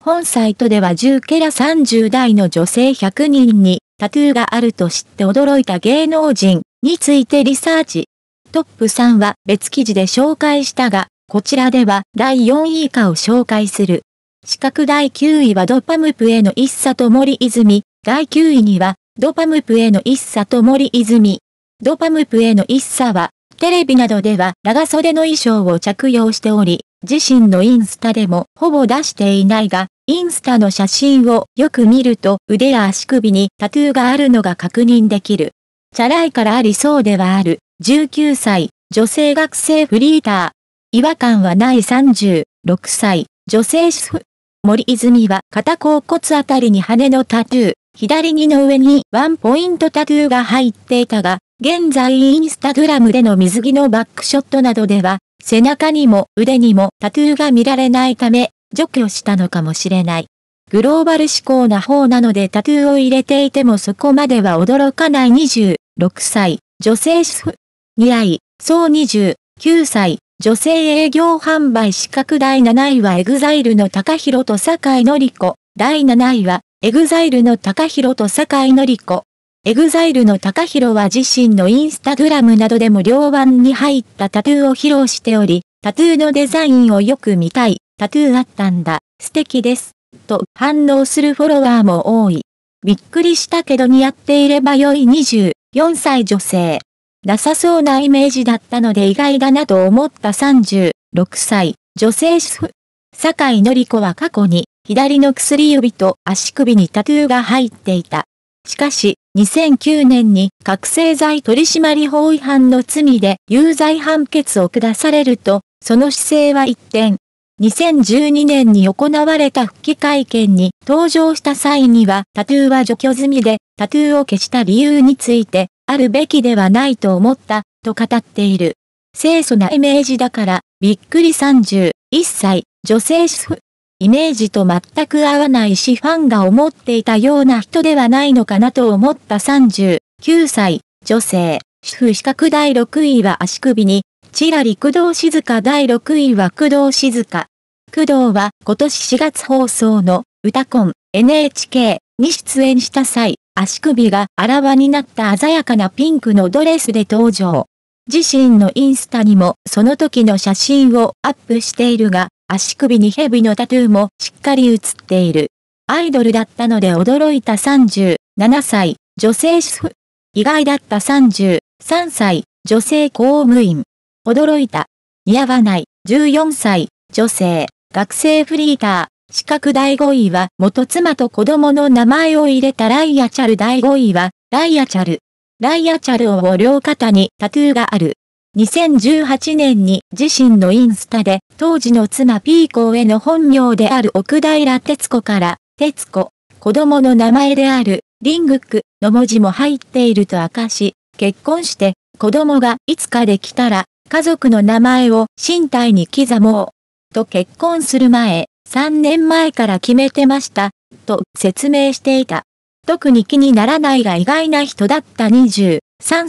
本サイトでは10ケラ30代の女性100人にタトゥーがあると知って驚いた芸能人についてリサーチ。トップ3は別記事で紹介したが、こちらでは第4位以下を紹介する。資格第9位はドパムプへの一茶と森泉。第9位にはドパムプへの一茶と森泉。ドパムプへの一茶はテレビなどでは長袖の衣装を着用しており、自身のインスタでもほぼ出していないが、インスタの写真をよく見ると腕や足首にタトゥーがあるのが確認できる。チャラいからありそうではある、19歳、女性学生フリーター。違和感はない36歳、女性主婦。森泉は肩甲骨あたりに羽のタトゥー、左にの上にワンポイントタトゥーが入っていたが、現在インスタグラムでの水着のバックショットなどでは背中にも腕にもタトゥーが見られないため、除去したのかもしれない。グローバル志向な方なのでタトゥーを入れていてもそこまでは驚かない26歳、女性主婦。似合い、う29歳、女性営業販売資格第7位は EXILE の高弘と坂井のり子。第7位は EXILE の高弘と坂井のり子。EXILE の高弘は自身のインスタグラムなどでも両腕に入ったタトゥーを披露しており、タトゥーのデザインをよく見たい、タトゥーあったんだ、素敵です、と反応するフォロワーも多い。びっくりしたけど似合っていれば良い24歳女性。なさそうなイメージだったので意外だなと思った36歳、女性主婦。酒井のり子は過去に、左の薬指と足首にタトゥーが入っていた。しかし、2009年に覚醒剤取締法違反の罪で有罪判決を下されると、その姿勢は一転。2012年に行われた復帰会見に登場した際にはタトゥーは除去済みで、タトゥーを消した理由について、あるべきではないと思った、と語っている。清楚なイメージだから、びっくり31歳、女性主婦。イメージと全く合わないしファンが思っていたような人ではないのかなと思った39歳、女性、主婦資格第6位は足首に、ちらり工藤静香第6位は工藤静香。工藤は今年4月放送の歌コン NHK に出演した際、足首があらわになった鮮やかなピンクのドレスで登場。自身のインスタにもその時の写真をアップしているが、足首に蛇のタトゥーもしっかり写っている。アイドルだったので驚いた37歳、女性主婦。意外だった33歳、女性公務員。驚いた。似合わない、14歳、女性、学生フリーター。資格第5位は元妻と子供の名前を入れたライアチャル第5位は、ライアチャル。ライアチャルを両肩にタトゥーがある。2018年に自身のインスタで、当時の妻ピコ子への本名である奥平徹子から、徹子、子供の名前である、リングクの文字も入っていると明かし、結婚して、子供がいつかできたら、家族の名前を身体に刻もう。と結婚する前、3年前から決めてました、と説明していた。特に気にならないが意外な人だった23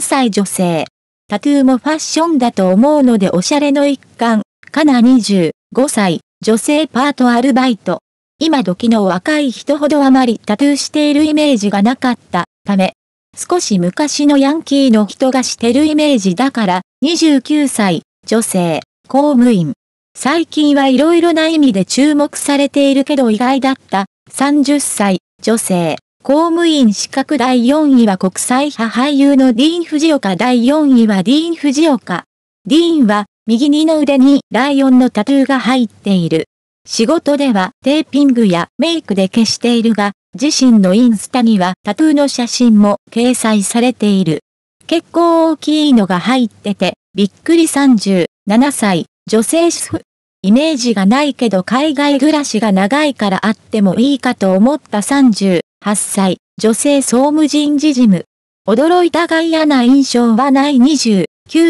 歳女性。タトゥーもファッションだと思うのでおしゃれの一環、かな25歳、女性パートアルバイト。今時の若い人ほどあまりタトゥーしているイメージがなかったため、少し昔のヤンキーの人がしてるイメージだから、29歳、女性、公務員。最近はいろいろな意味で注目されているけど意外だった、30歳、女性、公務員資格第4位は国際派俳優のディーン・フジオカ第4位はディーン・フジオカ。ディーンは、右二の腕にライオンのタトゥーが入っている。仕事ではテーピングやメイクで消しているが、自身のインスタにはタトゥーの写真も掲載されている。結構大きいのが入ってて、びっくり37歳、女性主婦。イメージがないけど海外暮らしが長いからあってもいいかと思った3 0 8歳、女性総務人事事務。驚いたが嫌な印象はない29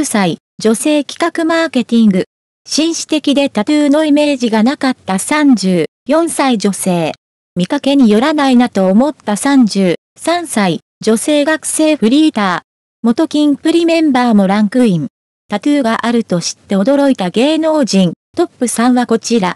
歳、女性企画マーケティング。紳士的でタトゥーのイメージがなかった34歳女性。見かけによらないなと思った33歳、女性学生フリーター。元金プリメンバーもランクイン。タトゥーがあると知って驚いた芸能人、トップ3はこちら。